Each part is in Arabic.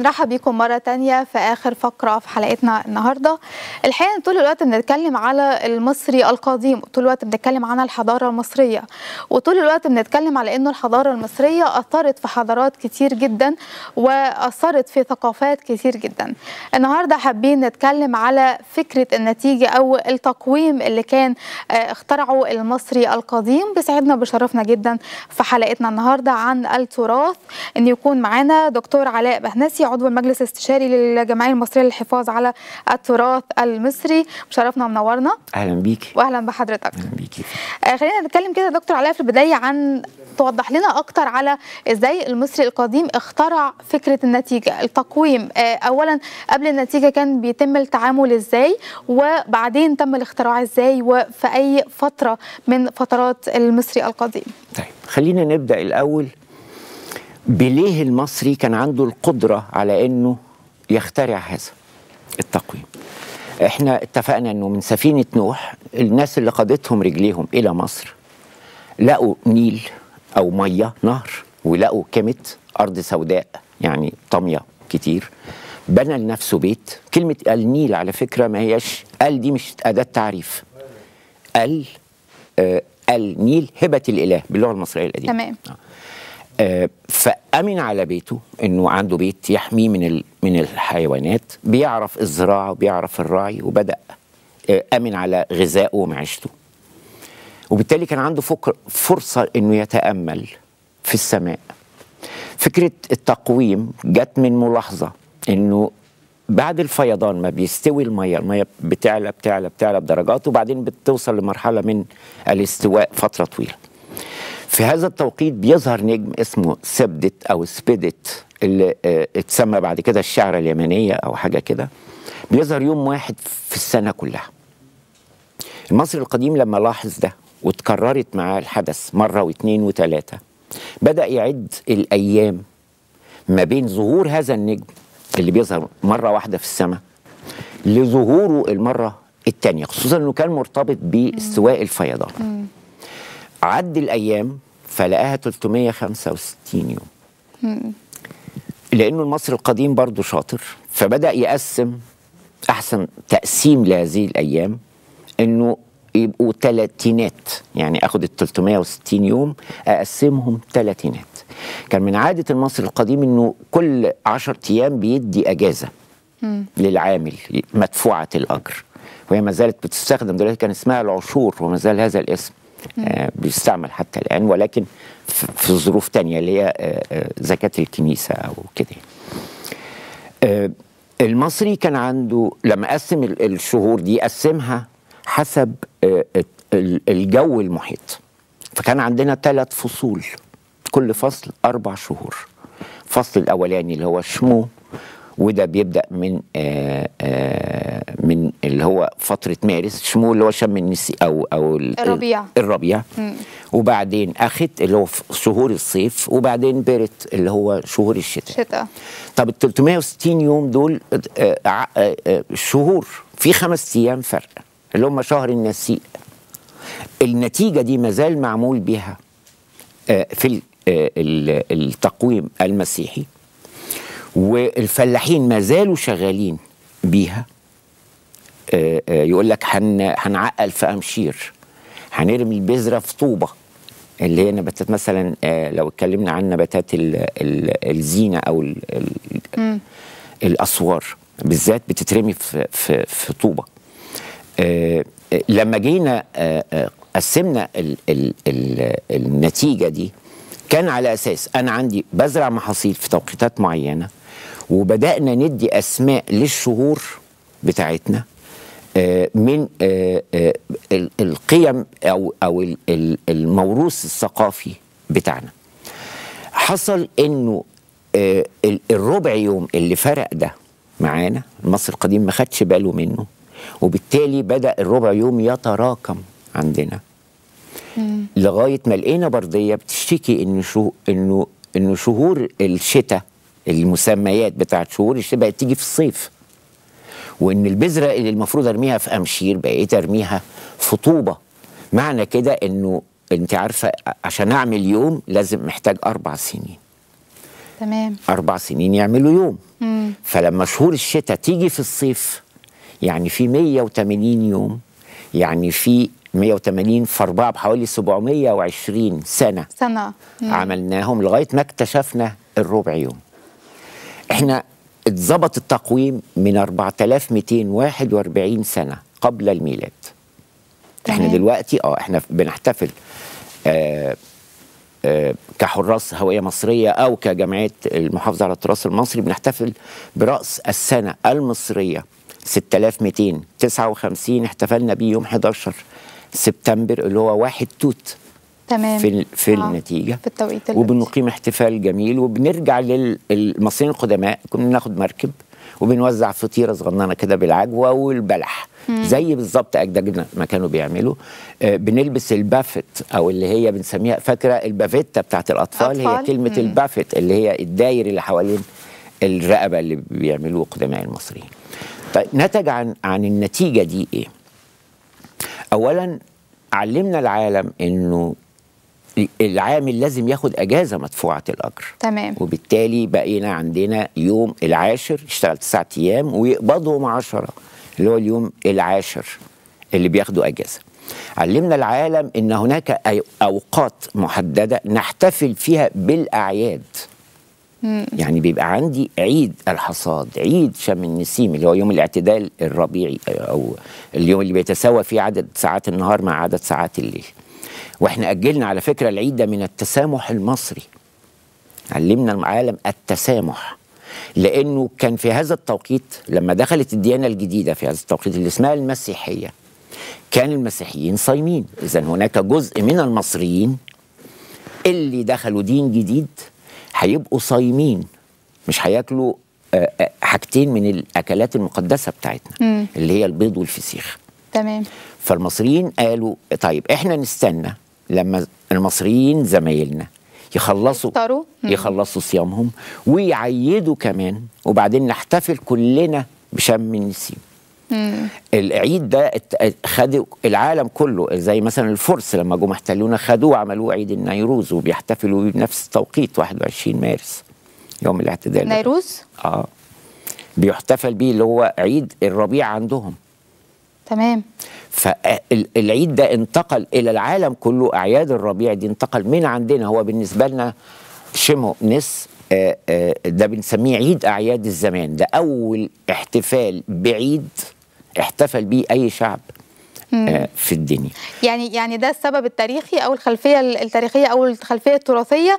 بنرحب بيكم مرة تانية في آخر فقرة في حلقتنا النهاردة الحقيقة طول الوقت بنتكلم على المصري القديم طول الوقت بنتكلم عن الحضارة المصرية وطول الوقت بنتكلم على أنه الحضارة المصرية أثرت في حضارات كتير جدا وأثرت في ثقافات كتير جدا النهاردة حابين نتكلم على فكرة النتيجة أو التقويم اللي كان آه، اخترعه المصري القديم بيسعدنا بشرفنا جدا في حلقتنا النهاردة عن التراث أن يكون معانا دكتور علاء بهنسي عضو المجلس الاستشاري للجمعيه المصريه للحفاظ على التراث المصري مشرفنا ومنورنا اهلا بيكي واهلا بحضرتك اهلا بيكي آه خلينا نتكلم كده يا دكتور علاء في البدايه عن توضح لنا اكتر على ازاي المصري القديم اخترع فكره النتيجه التقويم آه اولا قبل النتيجه كان بيتم التعامل ازاي وبعدين تم الاختراع ازاي وفي اي فتره من فترات المصري القديم طيب خلينا نبدا الاول بليه المصري كان عنده القدرة على أنه يخترع هذا التقويم احنا اتفقنا انه من سفينة نوح الناس اللي قادتهم رجليهم الى مصر لقوا نيل او مية نهر ولقوا كمت ارض سوداء يعني طمية كتير بنى لنفسه بيت كلمة النيل على فكرة ما هيش قال دي مش أداة تعريف قال آه النيل هبة الإله باللغة المصرية القديمة تمام آه. آه، فأمن على بيته انه عنده بيت يحميه من من الحيوانات بيعرف الزراعه وبيعرف الرعي وبدا آه، امن على غذائه ومعيشته وبالتالي كان عنده فكر فرصه انه يتامل في السماء فكره التقويم جت من ملاحظه انه بعد الفيضان ما بيستوي الميه الميه بتعلى بتعلى بتعلى بدرجات وبعدين بتوصل لمرحله من الاستواء فتره طويله في هذا التوقيت بيظهر نجم اسمه سبدت أو سبدت اللي آه، اتسمى بعد كده الشعر اليمنية أو حاجة كده بيظهر يوم واحد في السنة كلها المصري القديم لما لاحظ ده وتكررت معاه الحدث مرة واثنين وثلاثة بدأ يعد الأيام ما بين ظهور هذا النجم اللي بيظهر مرة واحدة في السماء لظهوره المرة الثانية خصوصا أنه كان مرتبط باستواء الفيضان عدي الأيام فلقاها 365 يوم لأنه المصري القديم برضه شاطر فبدأ يقسم أحسن تقسيم لهذه الأيام أنه يبقوا تلاتينات يعني اخد ال 360 يوم اقسمهم تلاتينات كان من عاده المصري القديم انه كل 10 ايام بيدي اجازه للعامل مدفوعه الاجر وهي ما زالت بتستخدم دلوقتي كان اسمها العشور وما زال هذا الاسم آه، بيستعمل حتى الآن ولكن في ظروف تانية اللي هي آه، آه، زكاة الكنيسة أو كده المصري كان عنده لما قسم الشهور دي قسمها حسب الجو المحيط فكان عندنا ثلاث فصول كل فصل أربع شهور الفصل الأولاني اللي هو شمو وده بيبدا من آآ آه، آآ آه، من اللي هو فتره مارس شمو اللي هو شم النسي او او الربيع الربيع مم. وبعدين اخت اللي هو شهور الصيف وبعدين برت اللي هو شهور الشتاء شتاء طب ال 360 يوم دول آه، شهور في خمس ايام فرق اللي هم شهر النسيء النتيجه دي مازال معمول بها في التقويم المسيحي والفلاحين ما زالوا شغالين بيها آه، آه، يقول لك هنعقل في امشير هنرمي البذره في طوبه اللي هي نباتات مثلا آه، لو اتكلمنا عن نباتات الزينه او الـ الـ الاسوار بالذات بتترمي في في, في طوبه لما جينا قسمنا النتيجه دي كان على اساس انا عندي بزرع محاصيل في توقيتات معينه وبدانا ندي اسماء للشهور بتاعتنا آه، من آه، آه، القيم او او الموروث الثقافي بتاعنا حصل انه الربع يوم اللي فرق ده معانا مصر القديم ما خدش باله منه وبالتالي بدا الربع يوم يتراكم عندنا لغايه ما لقينا برديه بتشتكي ان شو انه انه شهور الشتاء المسميات بتاعت شهور الشتاء بقت تيجي في الصيف وان البذره اللي المفروض ارميها في امشير بقيت ارميها في طوبه معنى كده انه انت عارفه عشان اعمل يوم لازم محتاج اربع سنين تمام اربع سنين يعملوا يوم مم. فلما شهور الشتاء تيجي في الصيف يعني في 180 يوم يعني في 180 في 4 بحوالي 720 سنه سنه مم. عملناهم لغايه ما اكتشفنا الربع يوم احنا اتظبط التقويم من 4241 سنه قبل الميلاد احنا دلوقتي اه احنا بنحتفل آه آه كحراس هوية مصرية أو كجمعية المحافظة على التراث المصري بنحتفل برأس السنة المصرية 6259 احتفلنا بيه يوم 11 سبتمبر اللي هو واحد توت تمام. في في آه. النتيجه في التوقيت وبنقيم احتفال جميل وبنرجع للمصريين القدماء كنا بناخد مركب وبنوزع فطيره صغننه كده بالعجوه والبلح مم. زي بالظبط اجدادنا ما كانوا بيعملوا آه بنلبس البافت او اللي هي بنسميها فاكره البافيتا بتاعت الاطفال أطفال. هي كلمه مم. البافت اللي هي الداير اللي حوالين الرقبه اللي بيعملوه قدماء المصريين طيب نتج عن عن النتيجه دي ايه اولا علمنا العالم انه العامل لازم ياخد اجازه مدفوعه الاجر تمام وبالتالي بقينا عندنا يوم العاشر يشتغل تسعة ايام ويقبضهم عشرة اللي هو اليوم العاشر اللي بياخدوا اجازه علمنا العالم ان هناك اوقات محدده نحتفل فيها بالاعياد مم. يعني بيبقى عندي عيد الحصاد عيد شم النسيم اللي هو يوم الاعتدال الربيعي او اليوم اللي بيتساوى فيه عدد ساعات النهار مع عدد ساعات الليل واحنا اجلنا على فكره العيد ده من التسامح المصري علمنا العالم التسامح لانه كان في هذا التوقيت لما دخلت الديانه الجديده في هذا التوقيت اللي اسمها المسيحيه كان المسيحيين صايمين اذا هناك جزء من المصريين اللي دخلوا دين جديد هيبقوا صايمين مش هياكلوا آه، آه، حاجتين من الاكلات المقدسه بتاعتنا اللي هي البيض والفسيخ تمام فالمصريين قالوا طيب احنا نستنى لما المصريين زمايلنا يخلصوا يفطروا يخلصوا صيامهم ويعيدوا كمان وبعدين نحتفل كلنا بشم النسيم العيد ده خد العالم كله زي مثلا الفرس لما جم احتلونا خدوه عملوه عيد النيروز وبيحتفلوا بنفس التوقيت 21 مارس يوم الاعتدال نيروز اه بيحتفل بيه اللي هو عيد الربيع عندهم تمام فالعيد ده انتقل الى العالم كله اعياد الربيع دي انتقل من عندنا هو بالنسبه لنا شمو نس آه، آه، ده بنسميه عيد اعياد الزمان ده اول احتفال بعيد احتفل بيه اي شعب آه، في الدنيا يعني يعني ده السبب التاريخي او الخلفيه التاريخيه او الخلفيه التراثيه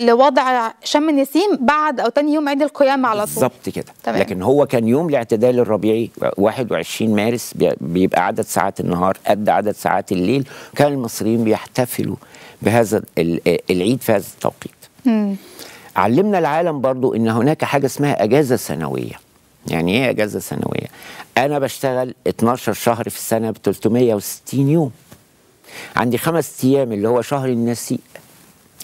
لوضع شم النسيم بعد او ثاني يوم عيد القيامه على طول بالظبط كده تمام. لكن هو كان يوم الاعتدال الربيعي 21 مارس بيبقى عدد ساعات النهار قد عدد ساعات الليل كان المصريين بيحتفلوا بهذا العيد في هذا التوقيت علمنا العالم برضو ان هناك حاجه اسمها اجازه سنويه يعني ايه اجازه سنويه انا بشتغل 12 شهر في السنه ب 360 يوم عندي خمس ايام اللي هو شهر النسيء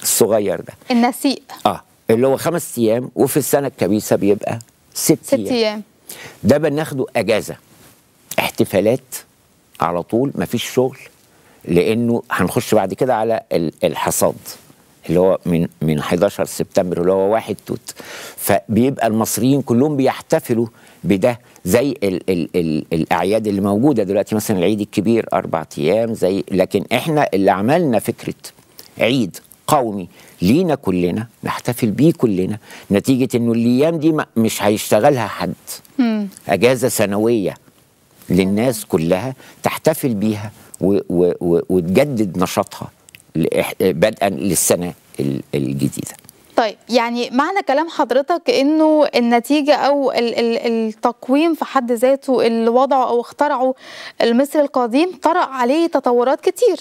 الصغير ده النسيء اه اللي هو خمس ايام وفي السنه الكبيسه بيبقى ست, ست ايام, أيام. ده بناخده اجازه احتفالات على طول مفيش شغل لانه هنخش بعد كده على الحصاد اللي هو من من 11 سبتمبر اللي هو 1 توت فبيبقى المصريين كلهم بيحتفلوا بده زي الـ الـ الـ الاعياد اللي موجوده دلوقتي مثلا العيد الكبير اربع ايام زي لكن احنا اللي عملنا فكره عيد قومي لينا كلنا نحتفل بيه كلنا نتيجه انه الايام دي مش هيشتغلها حد اجازه سنويه للناس كلها تحتفل بيها وتجدد نشاطها بدءا للسنه الجديده طيب يعني معنى كلام حضرتك انه النتيجه او التقويم في حد ذاته اللي وضعه او اخترعه المصري القديم طرأ عليه تطورات كتير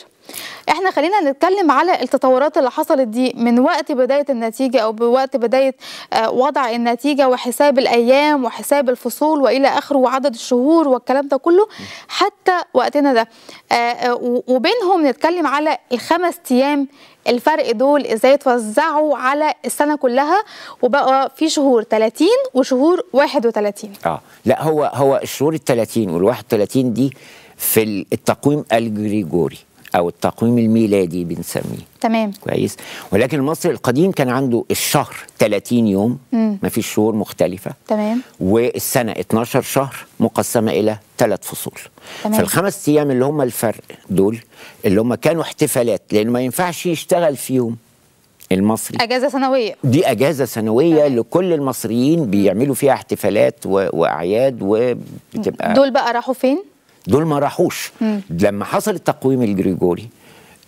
احنا خلينا نتكلم على التطورات اللي حصلت دي من وقت بدايه النتيجه او بوقت بدايه آه، وضع النتيجه وحساب الايام وحساب الفصول والى اخره وعدد الشهور والكلام ده كله حتى وقتنا ده آه، آه، وبينهم نتكلم على الخمس ايام الفرق دول ازاي اتوزعوا على السنه كلها وبقى في شهور 30 وشهور 31 اه لا هو هو الشهور ال 30 وال 31 دي في التقويم الجريجوري او التقويم الميلادي بنسميه تمام كويس ولكن المصري القديم كان عنده الشهر 30 يوم ما فيش شهور مختلفه تمام والسنه 12 شهر مقسمه الى ثلاث فصول تمام. فالخمس ايام اللي هم الفرق دول اللي هم كانوا احتفالات لان ما ينفعش يشتغل فيهم المصري اجازه سنويه دي اجازه سنويه تمام. لكل المصريين بيعملوا فيها احتفالات واعياد وبتبقى دول بقى راحوا فين دول ما راحوش لما حصل التقويم الجريجوري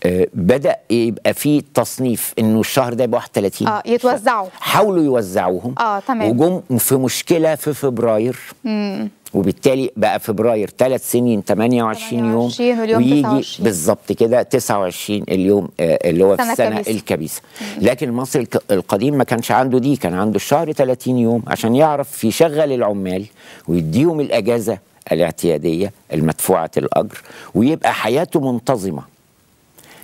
آه، بدا يبقى في تصنيف انه الشهر ده يبقى 31 اه يتوزعوا حاولوا يوزعوهم اه تمام وجم في مشكله في فبراير مم. وبالتالي بقى فبراير ثلاث سنين 28, 28 يوم واليوم ويجي بالظبط كده 29 اليوم آه، اللي هو في السنه الكبيسه لكن مصر القديم ما كانش عنده دي كان عنده الشهر 30 يوم عشان يعرف يشغل العمال ويديهم الاجازه الاعتيادية المدفوعة الأجر ويبقى حياته منتظمة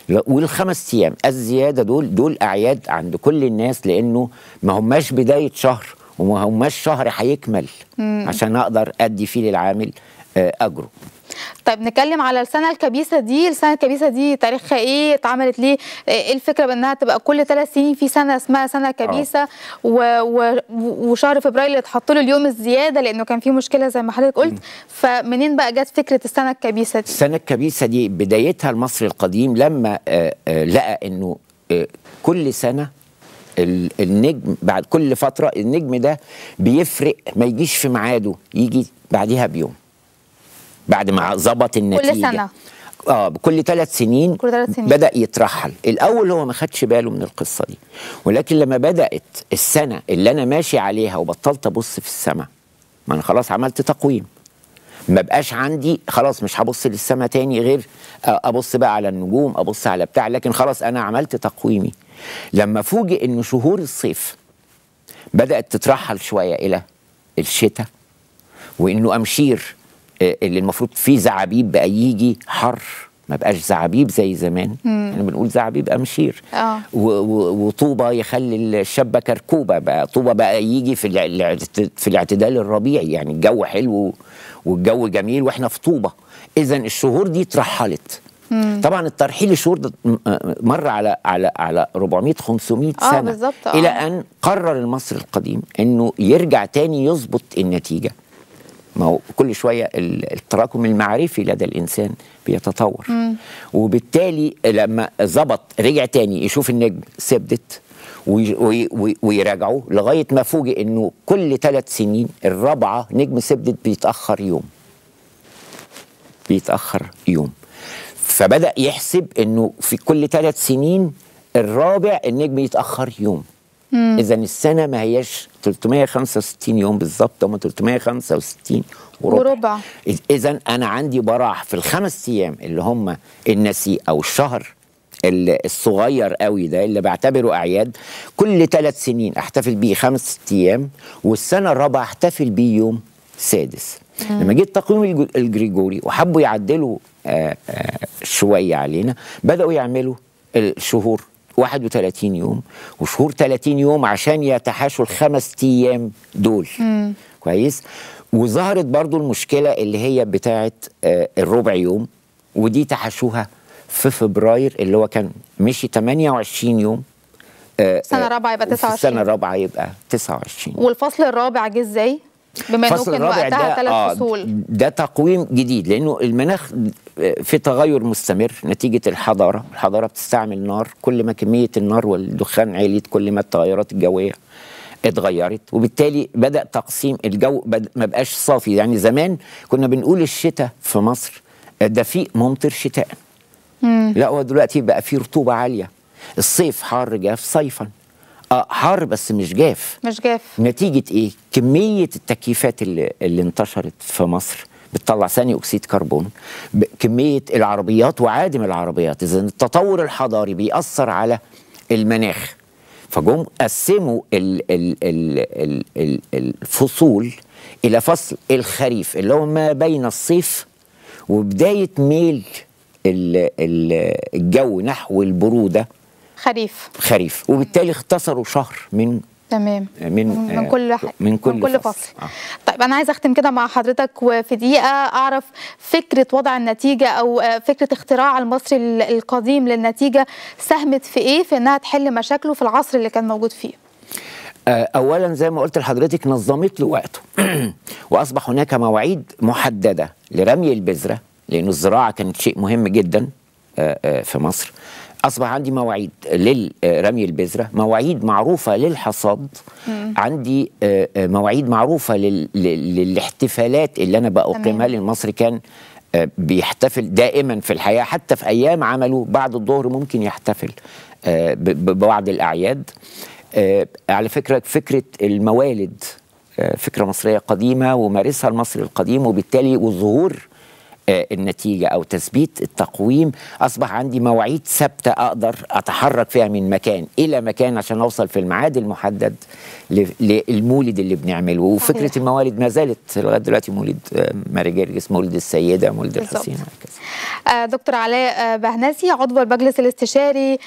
والخمس أيام الزيادة دول دول أعياد عند كل الناس لأنه ما هماش بداية شهر وما هماش شهر هيكمل عشان أقدر أدي فيه للعامل آه، أجره طيب نتكلم على السنه الكبيسه دي السنه الكبيسه دي تاريخها ايه اتعملت ليه ايه الفكره بانها تبقى كل ثلاث سنين في سنه اسمها سنه كبيسه آه. و... و... وشهر فبراير اللي اتحط له اليوم الزياده لانه كان في مشكله زي ما حضرتك قلت فمنين بقى جت فكره السنه الكبيسه دي السنه الكبيسه دي بدايتها المصري القديم لما آه، آه، لقى انه كل سنه النجم بعد كل فتره النجم ده بيفرق ما يجيش في ميعاده يجي بعديها بيوم بعد ما ظبط النتيجه كل سنه اه كل ثلاث سنين كل ثلاث سنين بدا يترحل الاول هو ما خدش باله من القصه دي ولكن لما بدات السنه اللي انا ماشي عليها وبطلت ابص في السماء ما انا خلاص عملت تقويم ما بقاش عندي خلاص مش هبص للسماء تاني غير آه، ابص بقى على النجوم ابص على بتاع لكن خلاص انا عملت تقويمي لما فوجئ ان شهور الصيف بدات تترحل شويه الى الشتاء وانه امشير آه، اللي المفروض فيه زعابيب بقى يجي حر ما بقاش زعابيب زي زمان احنا يعني بنقول زعابيب امشير آه. وطوبه يخلي الشابه كركوبه بقى طوبه بقى يجي في في الاعتدال الربيعي يعني الجو حلو والجو جميل واحنا في طوبه اذا الشهور دي اترحلت طبعا الترحيل الشهور ده آه، مر على على على 400 500 آه، سنه آه بالزبط. آه. الى ان قرر المصري القديم انه يرجع تاني يظبط النتيجه ما هو كل شويه التراكم المعرفي لدى الانسان بيتطور مم. وبالتالي لما ظبط رجع تاني يشوف النجم ثبتت ويراجعوه لغايه ما فوجئ انه كل ثلاث سنين الرابعه نجم سبدت بيتاخر يوم بيتاخر يوم فبدا يحسب انه في كل ثلاث سنين الرابع النجم يتاخر يوم اذا السنه ما هياش 365 يوم بالظبط هم 365 وربع, وربع. اذا انا عندي براح في الخمس ايام اللي هم النسيء او الشهر الصغير قوي ده اللي بعتبره اعياد كل ثلاث سنين احتفل بيه خمس ايام والسنه الرابعه احتفل بيه يوم سادس مم. لما جه التقويم الجريجوري وحبوا يعدلوا آآ آه، آآ آه، شويه علينا بداوا يعملوا الشهور 31 يوم وشهور 30 يوم عشان يتحاشوا الخمس ايام دول مم. كويس وظهرت برضو المشكله اللي هي بتاعه آه، الربع يوم ودي تحاشوها في فبراير اللي هو كان مشي 28 يوم السنه آه، آه، رابعه يبقى 29 السنه الرابعه يبقى 29 والفصل الرابع جه ازاي؟ بما انه كان وقتها ثلاث فصول ده تقويم جديد لانه المناخ في تغير مستمر نتيجة الحضارة الحضارة بتستعمل نار كل ما كمية النار والدخان عليت كل ما التغيرات الجوية اتغيرت وبالتالي بدأ تقسيم الجو بد... ما بقاش صافي يعني زمان كنا بنقول الشتاء في مصر في ممطر شتاء مم. لا هو دلوقتي بقى فيه رطوبة عالية الصيف حار جاف صيفا اه حار بس مش جاف مش جاف نتيجة ايه؟ كمية التكييفات اللي, اللي انتشرت في مصر بتطلع ثاني اكسيد كربون كميه العربيات وعادم العربيات اذا التطور الحضاري بيأثر على المناخ فجم قسموا الفصول الى فصل الخريف اللي هو ما بين الصيف وبدايه ميل الجو نحو البروده خريف خريف وبالتالي اختصروا شهر من تمام آه، من من آه، كل حاجة. من كل, من كل فصل, فصل. آه. طيب انا عايز اختم كده مع حضرتك وفي دقيقه اعرف فكره وضع النتيجه او آه، فكره اختراع المصري القديم للنتيجه ساهمت في ايه في انها تحل مشاكله في العصر اللي كان موجود فيه اولا زي ما قلت لحضرتك نظمت له وقته واصبح هناك مواعيد محدده لرمي البذره لان الزراعه كانت شيء مهم جدا في مصر اصبح عندي مواعيد للرمي آه، البذره مواعيد معروفه للحصاد مم. عندي آه، آه، مواعيد معروفه للاحتفالات اللي انا بأقيمها لان كان بيحتفل دائما في الحياه حتى في ايام عمله بعد الظهر ممكن يحتفل ببعض الاعياد على فكره فكره الموالد فكره مصريه قديمه ومارسها المصري القديم وبالتالي والظهور آه، النتيجه او تثبيت التقويم اصبح عندي مواعيد ثابته اقدر اتحرك فيها من مكان الى مكان عشان اوصل في الميعاد المحدد للمولد اللي بنعمله وفكره الموالد ما زالت لغايه دلوقتي مولد آه، ماري جرجس مولد السيده مولد الحسين آه، دكتور علاء بهنسي عضو المجلس الاستشاري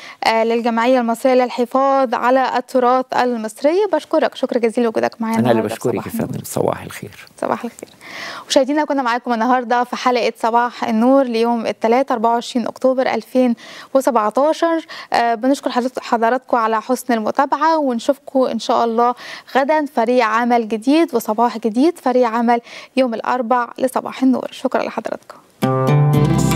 للجمعيه المصريه للحفاظ على التراث المصري بشكرك شكرا جزيلا لوجودك معانا انا اللي بشكرك يا فندم صباح الخير صباح الخير مشاهدينا كنا معاكم النهارده في حلقه فرقة صباح النور ليوم الثلاثاء 24 أكتوبر 2017 آه، بنشكر حضراتكم على حسن المتابعة ونشوفكم إن شاء الله غدا فريق عمل جديد وصباح جديد فريق عمل يوم الأربع لصباح النور شكرا لحضراتكم